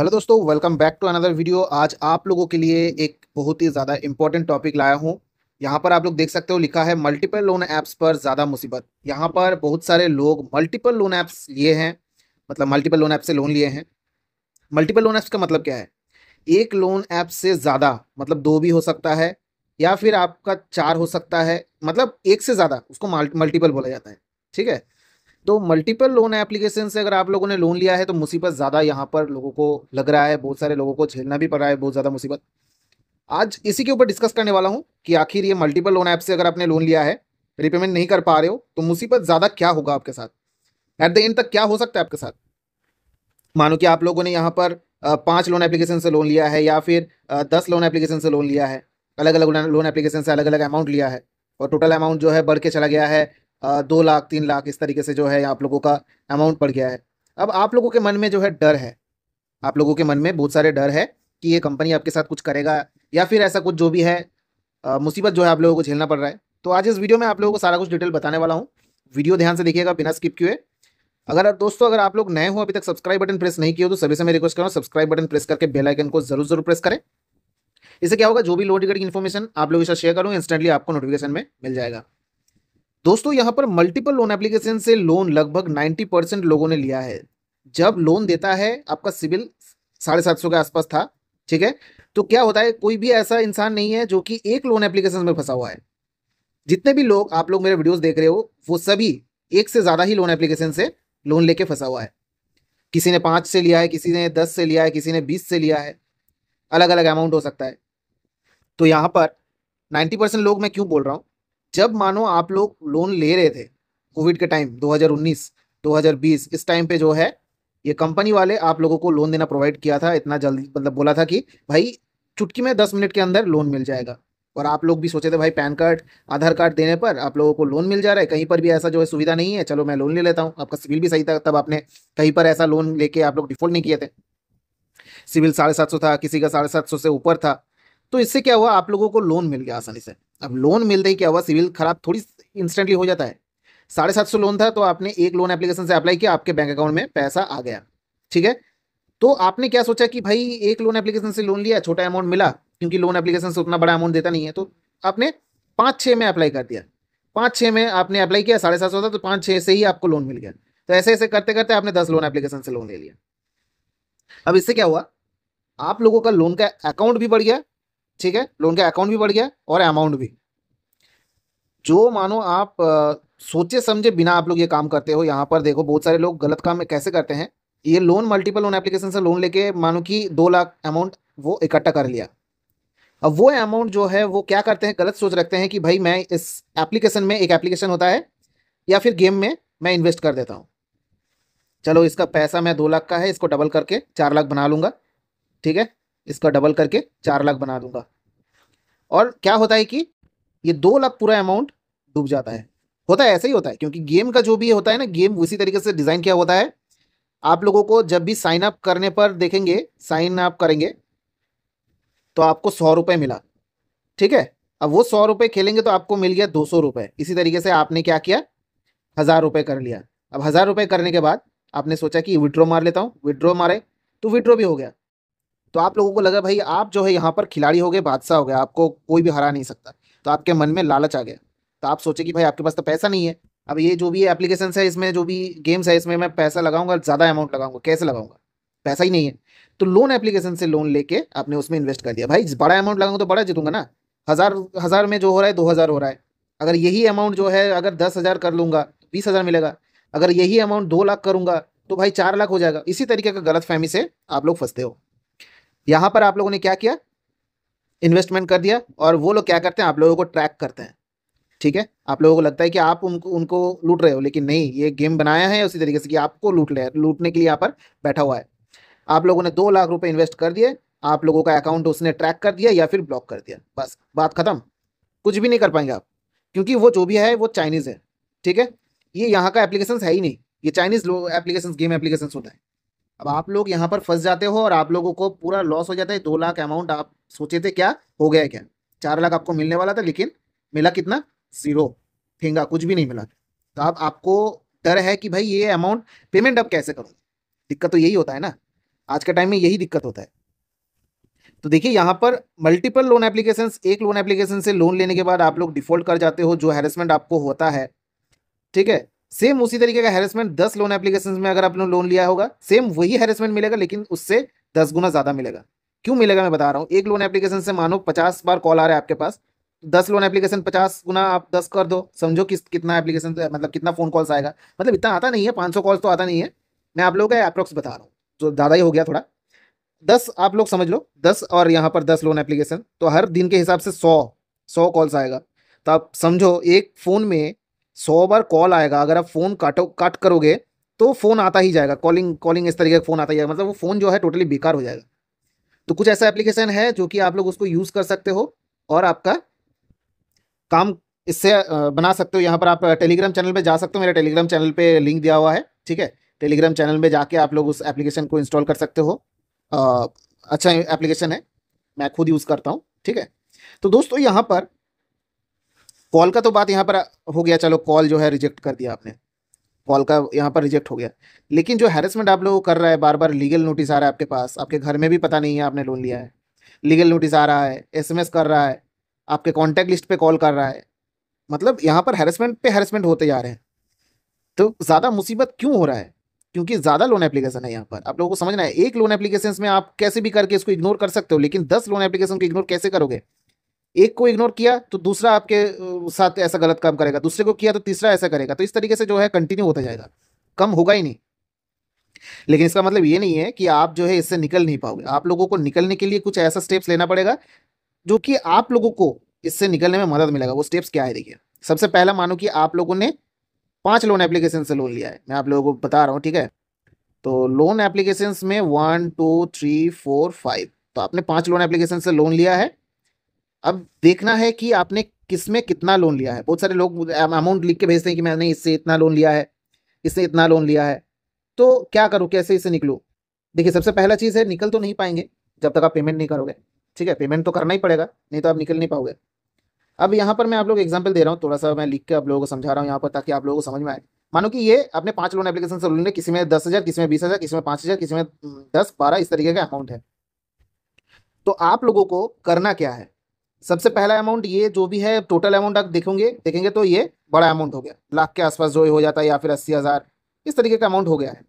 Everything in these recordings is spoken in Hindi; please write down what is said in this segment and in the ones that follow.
हेलो दोस्तों welcome back to another video आज आप लोगों के लिए एक बहुत ही ज़्यादा इंपॉर्टेंट टॉपिक लाया हूँ यहाँ पर आप लोग देख सकते हो लिखा है मल्टीपल लोन ऐप्स पर ज़्यादा मुसीबत यहाँ पर बहुत सारे लोग मल्टीपल लोन ऐप्स लिए हैं मतलब मल्टीपल लोन ऐप से लोन लिए हैं मल्टीपल लोन ऐप्स का मतलब क्या है एक लोन ऐप से ज़्यादा मतलब दो भी हो सकता है या फिर आपका चार हो सकता है मतलब एक से ज़्यादा उसको मल्टीपल बोला जाता है ठीक है तो मल्टीपल लोन एप्लीकेशन से अगर आप लोगों ने लोन लिया है तो मुसीबत ज़्यादा यहाँ पर लोगों को लग रहा है बहुत सारे लोगों को झेलना भी पड़ रहा है बहुत ज़्यादा मुसीबत आज इसी के ऊपर डिस्कस करने वाला हूँ कि आखिर ये मल्टीपल लोन ऐप से अगर आपने लोन लिया है रिपेमेंट नहीं कर पा रहे हो तो मुसीबत ज़्यादा क्या होगा आपके साथ एट द एंड तक क्या हो सकता है आपके साथ मानो कि आप लोगों ने यहाँ पर पाँच लोन एप्लीकेशन से लोन लिया है या फिर दस लोन एप्लीकेशन से लोन लिया है अलग अलग लोन एप्लीकेशन से अलग अलग अमाउंट लिया है और टोटल अमाउंट जो है बढ़ के चला गया है दो लाख तीन लाख इस तरीके से जो है आप लोगों का अमाउंट बढ़ गया है अब आप लोगों के मन में जो है डर है आप लोगों के मन में बहुत सारे डर है कि ये कंपनी आपके साथ कुछ करेगा या फिर ऐसा कुछ जो भी है मुसीबत जो है आप लोगों को झेलना पड़ रहा है तो आज इस वीडियो में आप लोगों को सारा कुछ डिटेल बताने वाला हूँ वीडियो ध्यान से देखिएगा बिना स्किप किए अगर दोस्तों अगर आप लोग नए हो अभी तक सब्सक्राइब बटन प्रेस नहीं किया तो सभी से मैं रिक्वेस्ट करूँ सब्सक्राइब बटन प्रेस करके बेल आइकन को जरूर जरूर प्रेस करें इससे क्या होगा जो भी लो टिकट की इन्फॉर्मेशन आप लोगों के साथ शेयर करूँ इंस्टेंटली आपको नोटिफिकेशन में मिल जाएगा दोस्तों यहाँ पर मल्टीपल लोन एप्लीकेशन से लोन लगभग 90 परसेंट लोगों ने लिया है जब लोन देता है आपका सिविल साढ़े सात सौ के आसपास था ठीक है तो क्या होता है कोई भी ऐसा इंसान नहीं है जो कि एक लोन एप्लीकेशन में फंसा हुआ है जितने भी लोग आप लोग मेरे वीडियोस देख रहे हो वो सभी एक से ज़्यादा ही लोन एप्लीकेशन से लोन लेके फंसा हुआ है किसी ने पांच से लिया है किसी ने दस से लिया है किसी ने बीस से लिया है अलग अलग अमाउंट हो सकता है तो यहाँ पर नाइन्टी परसेंट लोग मैं क्यों बोल रहा हूँ जब मानो आप लोग लोन ले रहे थे कोविड के टाइम 2019 2020 इस टाइम पे जो है ये कंपनी वाले आप लोगों को लोन देना प्रोवाइड किया था इतना जल्दी मतलब बोला था कि भाई चुटकी में दस मिनट के अंदर लोन मिल जाएगा और आप लोग भी सोचे थे भाई पैन कार्ड आधार कार्ड देने पर आप लोगों को लोन मिल जा रहा है कहीं पर भी ऐसा जो है सुविधा नहीं है चलो मैं लोन ले लेता हूँ आपका सिविल भी सही था तब आपने कहीं पर ऐसा लोन लेके आप लोग डिफॉल्ट नहीं किए थे सिविल साढ़े सात सौ था किसी का साढ़े सात सौ से ऊपर था तो इससे क्या हुआ आप लोगों को लोन मिल गया आसानी से अब लोन मिलते ही क्या हुआ सिविल खराब थोड़ी इंस्टेंटली हो जाता है साढ़े सात सौ लोन था तो आपने एक लोन एप्लीकेशन से अप्लाई किया आपके बैंक अकाउंट में पैसा आ गया ठीक है तो आपने क्या सोचा कि भाई एक लोन एप्लीकेशन से लोन लिया छोटा अमाउंट मिला क्योंकि लोन एप्लीकेशन से उतना बड़ा अमाउंट देता नहीं है तो आपने पाँच छः में अप्लाई कर दिया पाँच छः में आपने अप्लाई किया साढ़े सात सौ था तो पाँच छः से ही आपको लोन मिल गया तो ऐसे ऐसे करते करते आपने दस लोन एप्लीकेशन से लोन ले लिया अब इससे क्या हुआ आप लोगों का लोन का अकाउंट भी बढ़ गया ठीक है लोन का अकाउंट भी बढ़ गया और अमाउंट भी जो मानो आप आ, सोचे समझे बिना आप लोग ये काम करते हो यहाँ पर देखो बहुत सारे लोग गलत काम कैसे करते हैं ये लोन मल्टीपल लोन एप्लीकेशन से लोन लेके मानो कि दो लाख अमाउंट वो इकट्ठा कर लिया अब वो अमाउंट जो है वो क्या करते हैं गलत सोच रखते हैं कि भाई मैं इस एप्लीकेशन में एक एप्लीकेशन होता है या फिर गेम में मैं इन्वेस्ट कर देता हूँ चलो इसका पैसा मैं दो लाख का है इसको डबल करके चार लाख बना लूंगा ठीक है इसका डबल करके चार लाख बना दूंगा और क्या होता है कि ये दो लाख पूरा अमाउंट डूब जाता है होता है ऐसे ही होता है क्योंकि गेम का जो भी होता है ना गेम उसी तरीके से डिज़ाइन किया होता है आप लोगों को जब भी साइन अप करने पर देखेंगे साइन अप करेंगे तो आपको सौ रुपये मिला ठीक है अब वो सौ रुपये खेलेंगे तो आपको मिल गया दो सौ रुपये इसी तरीके से आपने क्या किया हज़ार रुपये कर लिया अब हज़ार रुपये करने के बाद आपने सोचा कि विड्रॉ मार लेता हूँ विड्रॉ मारे तो विड्रॉ भी हो गया तो आप लोगों को लगा भाई आप जो है यहाँ पर खिलाड़ी हो गए बादशाह हो गए आपको कोई भी हरा नहीं सकता तो आपके मन में लालच आ गया तो आप सोचे कि भाई आपके पास तो पैसा नहीं है अब ये जो भी एप्लीकेशन है इसमें जो भी गेम्स है इसमें मैं पैसा लगाऊंगा ज़्यादा अमाउंट लगाऊंगा कैसे लगाऊंगा पैसा ही नहीं है तो लोन एप्लीकेशन से लोन लेके आपने उसमें इन्वेस्ट कर दिया भाई बड़ा अमाउंट लगाऊंगा तो बड़ा जीतूंगा ना हज़ार हज़ार में जो हो रहा है दो हज़ार हो रहा है अगर यही अमाउंट जो है अगर दस हज़ार कर लूंगा तो बीस हज़ार मिलेगा अगर यही अमाउंट दो लाख करूँगा तो भाई चार लाख हो जाएगा इसी तरीके का गलत फहमी से आप लोग फंसते हो यहाँ पर आप लोगों ने क्या किया इन्वेस्टमेंट कर दिया और वो लोग क्या करते हैं आप लोगों को ट्रैक करते हैं ठीक है आप लोगों को लगता है कि आप उनको उनको लूट रहे हो लेकिन नहीं ये गेम बनाया है उसी तरीके से कि आपको लूट ले लूटने के लिए यहाँ पर बैठा हुआ है आप लोगों ने दो लाख रुपए इन्वेस्ट कर दिए आप लोगों का अकाउंट उसने ट्रैक कर दिया या फिर ब्लॉक कर दिया बस बात खत्म कुछ भी नहीं कर पाएंगे आप क्योंकि वो जो भी है वो चाइनीज़ है ठीक है ये यहाँ का एप्लीकेशन है ही नहीं ये चाइनीज़ एप्लीकेशन गेम एप्लीकेशन होता है अब आप लोग यहाँ पर फंस जाते हो और आप लोगों को पूरा लॉस हो जाता है दो लाख अमाउंट आप सोचे थे क्या हो गया क्या चार लाख आपको मिलने वाला था लेकिन मिला कितना जीरो ठेंगा कुछ भी नहीं मिला तो आप आपको डर है कि भाई ये अमाउंट पेमेंट अब कैसे करूँ दिक्कत तो यही होता है ना आज के टाइम में यही दिक्कत होता है तो देखिए यहाँ पर मल्टीपल लोन एप्लीकेशन एक लोन एप्लीकेशन से लोन लेने के बाद आप लोग डिफॉल्ट कर जाते हो जो हेरसमेंट आपको होता है ठीक है सेम उसी तरीके का हैरेसमेंट दस लोन एप्लीकेशन में अगर आपने लोन लिया होगा सेम वही हेरेसमेंट मिलेगा लेकिन उससे दस गुना ज़्यादा मिलेगा क्यों मिलेगा मैं बता रहा हूँ एक लोन एप्लीकेशन से मानो पचास बार कॉल आ रहा है आपके पास दस लोन एप्लीकेशन पचास गुना आप दस कर दो समझो किस कितना एप्लीकेशन मतलब कितना फ़ोन कॉल्स आएगा मतलब इतना आता नहीं है पाँच सौ कॉल्स तो आता नहीं है मैं आप लोगों का अप्रॉक्स बता रहा हूँ जो ज़्यादा ही हो गया थोड़ा दस आप लोग समझ लो दस और यहाँ पर दस लोन एप्लीकेशन तो हर दिन के हिसाब से सौ सौ कॉल्स आएगा तो आप समझो एक फ़ोन में सौ बार कॉल आएगा अगर आप फ़ोन काटो काट करोगे तो फ़ोन आता ही जाएगा कॉलिंग कॉलिंग इस तरीके का फ़ोन आता ही जाएगा मतलब वो फ़ोन जो है टोटली बेकार हो जाएगा तो कुछ ऐसा एप्लीकेशन है जो कि आप लोग उसको यूज़ कर सकते हो और आपका काम इससे बना सकते हो यहाँ पर आप टेलीग्राम चैनल पे जा सकते हो मेरे टेलीग्राम चैनल पे लिंक दिया हुआ है ठीक है टेलीग्राम चैनल में जाके आप लोग उस एप्लीकेशन को इंस्टॉल कर सकते हो आ, अच्छा एप्लीकेशन है मैं खुद यूज़ करता हूँ ठीक है तो दोस्तों यहाँ पर कॉल का तो बात यहाँ पर हो गया चलो कॉल जो है रिजेक्ट कर दिया आपने कॉल का यहाँ पर रिजेक्ट हो गया लेकिन जो हैरेसमेंट आप लोग कर रहा है बार बार लीगल नोटिस आ रहा है आपके पास आपके घर में भी पता नहीं है आपने लोन लिया है लीगल नोटिस आ रहा है एसएमएस कर रहा है आपके कॉन्टैक्ट लिस्ट पे कॉल कर रहा है मतलब यहाँ पर हैरेसमेंट पे हैरेसमेंट होते जा रहे हैं तो ज़्यादा मुसीबत क्यों हो रहा है क्योंकि ज़्यादा लोन एप्लीकेशन है यहाँ पर आप लोगों को समझना है एक लोन एप्लीकेशन में आप कैसे भी करके इसको इग्नोर कर सकते हो लेकिन दस लोन एप्लीकेशन को इग्नोर कैसे करोगे एक को इग्नोर किया तो दूसरा आपके साथ ऐसा गलत काम करेगा दूसरे को किया तो तीसरा ऐसा करेगा तो इस तरीके से जो है कंटिन्यू होता जाएगा कम होगा ही नहीं लेकिन इसका मतलब ये नहीं है कि आप जो है इससे निकल नहीं पाओगे आप लोगों को निकलने के लिए कुछ ऐसा स्टेप्स लेना पड़ेगा जो कि आप लोगों को इससे निकलने में मदद मिलेगा वो स्टेप्स क्या है देखिए सबसे पहला मानो कि आप लोगों ने पांच लोन एप्लीकेशन से लोन लिया है मैं आप लोगों को बता रहा हूँ ठीक है तो लोन एप्लीकेशन में one two three four five तो आपने पांच लोन एप्लीकेशन से लोन लिया है अब देखना है कि आपने किस में कितना लोन लिया है बहुत सारे लोग अमाउंट लिख के भेजते हैं कि मैंने इससे इतना लोन लिया है इससे इतना लोन लिया है तो क्या करूँ कैसे इससे निकलूँ देखिए सबसे पहला चीज़ है निकल तो नहीं पाएंगे जब तक आप पेमेंट नहीं करोगे ठीक है पेमेंट तो करना ही पड़ेगा नहीं तो आप निकल नहीं पाओगे अब यहाँ पर मैं आप लोग एग्जाम्पल दे रहा हूँ थोड़ा सा मैं लिख के आप लोगों को समझा रहा हूँ यहाँ पर ताकि आप लोगों को समझ में आए मानो कि ये अपने पांच लोन एप्लीकेशन से लोन किसी में दस हज़ार किसी में बीस हज़ार किसी में पाँच हज़ार किसी में दस बारह इस तरीके का अकाउंट है तो आप लोगों को करना क्या है सबसे पहला अमाउंट ये जो भी है टोटल अमाउंट आप देखेंगे देखेंगे तो ये बड़ा अमाउंट हो गया लाख के आसपास जो हो जाता है या फिर अस्सी हज़ार इस तरीके का अमाउंट हो गया है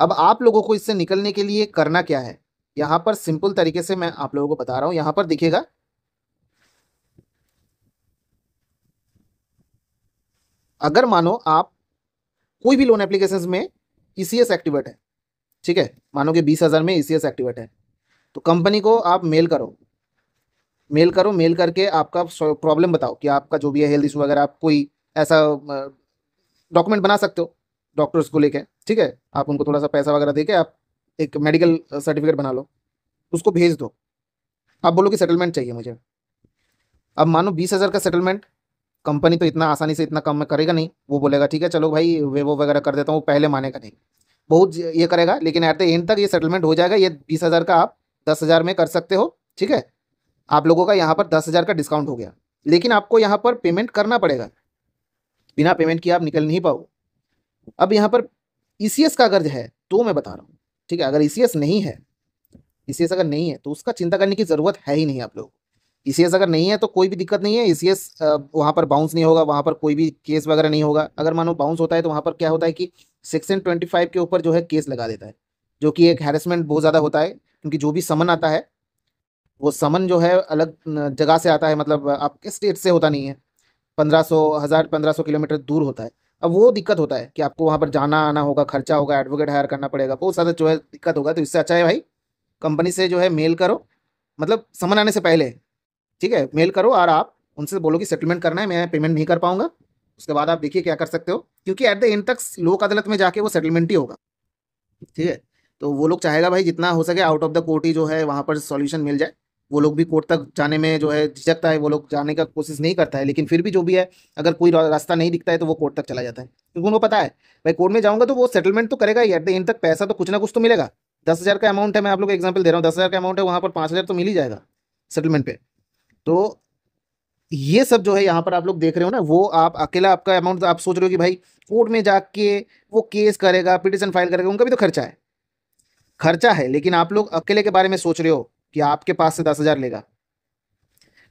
अब आप लोगों को इससे निकलने के लिए करना क्या है यहाँ पर सिंपल तरीके से मैं आप लोगों को बता रहा हूँ यहाँ पर देखिएगा अगर मानो आप कोई भी लोन एप्लीकेशन में ई e एक्टिवेट है ठीक है मानो कि बीस हज़ार में ई e एक्टिवेट है तो कंपनी को आप मेल करो मेल करो मेल करके आपका प्रॉब्लम बताओ कि आपका जो भी है हेल्थ इशू अगर आप कोई ऐसा डॉक्यूमेंट बना सकते हो डॉक्टर्स को लेके ठीक है आप उनको थोड़ा सा पैसा वगैरह दे के आप एक मेडिकल सर्टिफिकेट बना लो उसको भेज दो आप बोलो कि सेटलमेंट चाहिए मुझे अब मानो बीस हज़ार का सेटलमेंट कंपनी तो इतना आसानी से इतना कम में करेगा नहीं वो बोलेगा ठीक है चलो भाई वे वो वगैरह कर देता हूँ वो पहले मानेगा नहीं बहुत ये करेगा लेकिन एट द एंड तक ये सेटलमेंट हो जाएगा ये बीस हज़ार का आप दस हज़ार में कर सकते हो ठीक है आप लोगों का यहाँ पर दस हज़ार का डिस्काउंट हो गया लेकिन आपको यहाँ पर पेमेंट करना पड़ेगा बिना पेमेंट किए आप निकल नहीं पाओ अब यहाँ पर ई e का अगर है तो मैं बता रहा हूँ ठीक है अगर ई e नहीं है ई e अगर नहीं है तो उसका चिंता करने की ज़रूरत है ही नहीं आप लोग ई अगर नहीं है तो कोई भी दिक्कत नहीं है ई वहाँ पर बाउंस नहीं होगा वहाँ पर कोई भी केस वगैरह नहीं होगा अगर मानो बाउंस होता है तो वहाँ पर क्या होता है कि सेक्शन ट्वेंटी फाइव के ऊपर जो है केस लगा देता है जो कि एक हैरेसमेंट बहुत ज़्यादा होता है क्योंकि जो भी समन आता है वो समन जो है अलग जगह से आता है मतलब आपके स्टेट से होता नहीं है पंद्रह सौ हज़ार पंद्रह सौ किलोमीटर दूर होता है अब वो दिक्कत होता है कि आपको वहाँ पर जाना आना होगा खर्चा होगा एडवोकेट हायर करना पड़ेगा बहुत ज़्यादा जो है दिक्कत होगा तो इससे अच्छा है भाई कंपनी से जो है मेल करो मतलब समन आने से पहले ठीक है मेल करो और आप उनसे बोलो कि सेटलमेंट करना है मैं पेमेंट नहीं कर पाऊँगा उसके बाद आप देखिए क्या कर सकते हो क्योंकि एट द एंड तक लोक अदालत में जाके वो सेटलमेंट ही होगा ठीक है तो वो लोग चाहेगा भाई जितना हो सके आउट ऑफ द कोर्ट ही जो है वहाँ पर सॉल्यूशन मिल जाए वो लोग भी कोर्ट तक जाने में जो है झिझकता है वो लोग जाने का कोशिश नहीं करता है लेकिन फिर भी जो भी है अगर कोई रास्ता नहीं दिखता है तो वो कोर्ट तक चला जाता है क्योंकि उनको पता है भाई कोर्ट में जाऊँगा तो वो सेटलमेंट तो करेगा ही एट द एंड तक पैसा तो कुछ ना कुछ तो मिलेगा दस हज़ार का अमाउंट है मैं आप लोग एग्जाम्पल दे रहा हूँ दस हज़ार का अमाउंट है वहाँ पर पाँच हज़ार तो मिल ही जाएगा सेटलमेंट पे तो ये सब जो है यहाँ पर आप लोग देख रहे हो ना वो आप अकेला आपका अमाउंट आप सोच रहे हो कि भाई कोर्ट में जाके वो केस करेगा पिटिशन फाइल करेगा उनका भी तो खर्चा है खर्चा है लेकिन आप लोग अकेले के बारे में सोच रहे हो कि आपके पास से दस हज़ार लेगा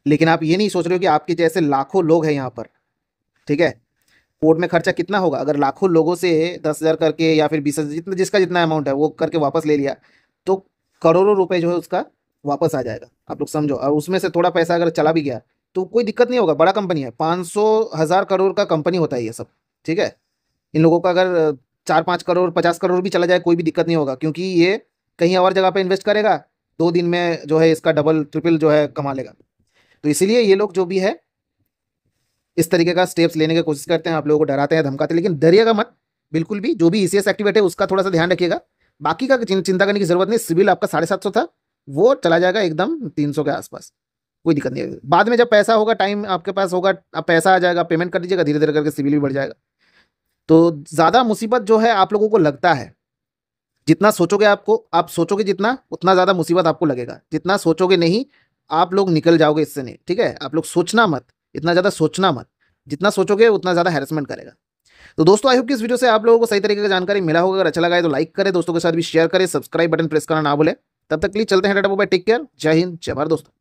लेकिन आप ये नहीं सोच रहे हो कि आपके जैसे लाखों लोग हैं यहाँ पर ठीक है कोर्ट में खर्चा कितना होगा अगर लाखों लोगों से दस हज़ार करके या फिर बीस हज़ार जितना जिसका जितना अमाउंट है वो करके वापस ले लिया तो करोड़ों रुपए जो है उसका वापस आ जाएगा आप लोग समझो और उसमें से थोड़ा पैसा अगर चला भी गया तो कोई दिक्कत नहीं होगा बड़ा कंपनी है पाँच सौ हज़ार करोड़ का कंपनी होता है ये सब ठीक है इन लोगों का अगर चार पाँच करोड़ पचास करोड़ भी चला जाए कोई भी दिक्कत नहीं होगा क्योंकि ये कहीं और जगह पर इन्वेस्ट करेगा दो दिन में जो है इसका डबल ट्रिपल जो है कमा लेगा तो इसीलिए ये लोग जो भी है इस तरीके का स्टेप्स लेने की कोशिश करते हैं आप लोगों को डराते हैं धमकाते हैं लेकिन डरिएगा मत बिल्कुल भी जो भी ई एक्टिवेट है उसका थोड़ा सा ध्यान रखिएगा बाकी का चिंता करने की जरूरत नहीं सिविल आपका साढ़े सात सौ था वो चला जाएगा एकदम तीन सौ के आसपास कोई दिक्कत नहीं है बाद में जब पैसा होगा टाइम आपके पास होगा आप पैसा आ जाएगा पेमेंट कर दीजिएगा धीरे धीरे करके सिविल भी बढ़ जाएगा तो ज़्यादा मुसीबत जो है आप लोगों को लगता है जितना सोचोगे आपको आप सोचोगे जितना उतना ज़्यादा मुसीबत आपको लगेगा जितना सोचोगे नहीं आप लोग निकल जाओगे इससे नहीं ठीक है आप लोग सोचना मत इतना ज़्यादा सोचना मत जितना सोचोगे उतना ज़्यादा हैरेसमेंट करेगा तो दोस्तों आई होप कि इस वीडियो से आप लोगों को सही तरीके का जानकारी मिला होगा अगर अच्छा लगा है तो लाइक करें दोस्तों के साथ भी शेयर करें सब्सक्राइब बटन प्रेस करना ना भूलें तब तक के लिए चलते हैं टाटा बोबाई टेक केयर जय हिंद जय भारत दोस्तों